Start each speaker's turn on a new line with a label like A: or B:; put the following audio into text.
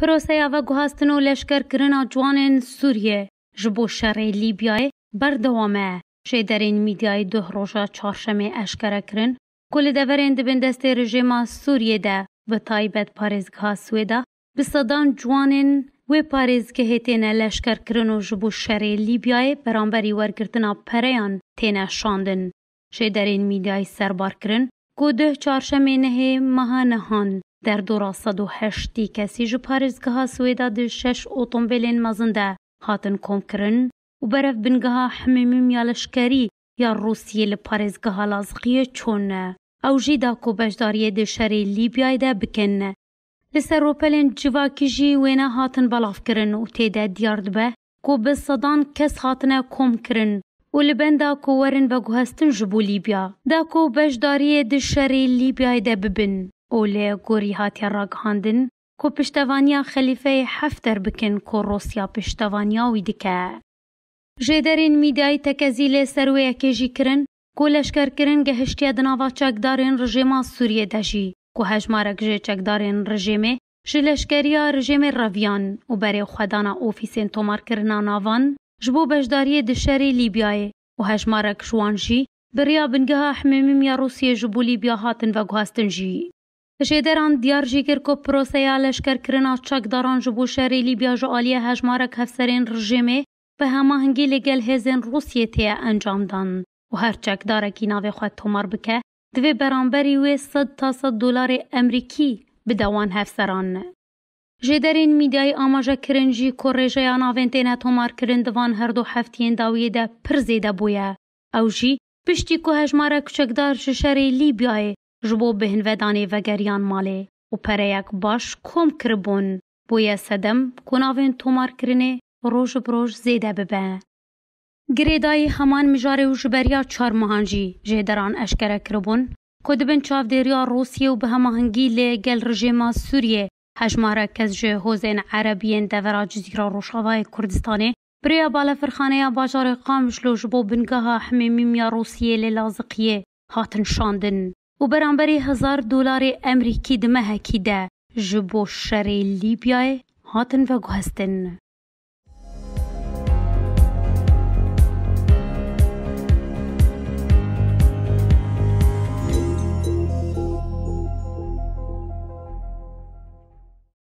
A: پروسه و گوهستن و لشکر کرن جوان سوریه جبو شر لیبیای بردوامه شیدرین میدیای ده روژا چارشمه اشکره کرن کل دورین دبن دست رژیما سوریه ده و تایبت پارزگاه سویده بصدان جوانین و پاریز که هتینا لشکر کرن و جبو شر لیبیای برانبری ورگرتنا پریان تینا شاندن شیدرین میدیای سربار کرن گوده چارشمه نه مها نهان Der 1970 kesî ji Parêzgeha Swêda di şeş otomobilên mezin de hatin komkirin û berev bingeha hemîmim ya leşkerî ya Rûsiyê li Parêzgeha Lazqiyê çûne. Ew jî da kobeşdariyê di şerê Lîbyayê de bikin. Li ser ropelên civakî jî wêne hatin balafkirin û têde diyar dibe ku bi sedan kes hatine komkirin û li benda ku werin veguhestin ji bo Lîbya. Da ku beşdariyê di şerê Lîbyayê de bibin. û lê gorî hatiye ragihandin ku piştevaniya xelîfeyê Hefter bikin ku Rosya piştevaniya wî dike. Ji derên mîdyayî tekezî lê serweyekê jî kirin ku leşkerkirin gehiştiye di nava çekdarên rijêma Sûriyê de jî ku hejmarek ji çekdarên rijêmê ji leşkeriya rijêmê reviyan û berê xwedana ofîsên tomarkirina navan ji bo beşdariyê di şerê Lîbyayê û hejmarek ji wan jî biriya bingeha hemêmimiya Rûsyê ji bo Lîbya hatin veguhestin jî. شیدران دیار جیگر کو پروسه یا لشکرکرنا چکداران جبو شهری لیبیا جو آلیه هجمارک هفسرین رژیمه به هماهنگی لگل هزن روسیه تیه انجام دان و هر چکدارکی ناوی خود تومار بکه دوی برانبری وی صد تا صد دلار امریکی به دوان هفسران. جدرین میدیای آماجا کرنجی کو رژه ناوین تینه تومار کرن دوان هر دو هفتین داویه ده پر زیده بویه. او جی پشتی کو هجمارک چکدار جشهری لیبیای جبو بهنودانê vegeriyan malê û pereyek baş kom kiribûn bûye sedem ku navên tomarkirinê roj bi roj zêde bibe. Girêdayî heman mijarê û ji beriya çarmihan jî jêderan eşkere kiribûn ku dibin çavdêriya Rûsyê û bi hemahingî lê gel rijêma Sûriyê hejmara kes ji hozên Erebiyên devera cizîra Rojavayê Kurdistanê Birêya balafirxaneya bajarê Qamişlo ji bo bingeha hemîmîmiya Rûsyê lê Lazikiyê hatin şandin. و بەرامبەری هزار دولارێ ئەمریکی دمەهەکی دە ji بۆ şerê Lîbyayê hatin veguhestin.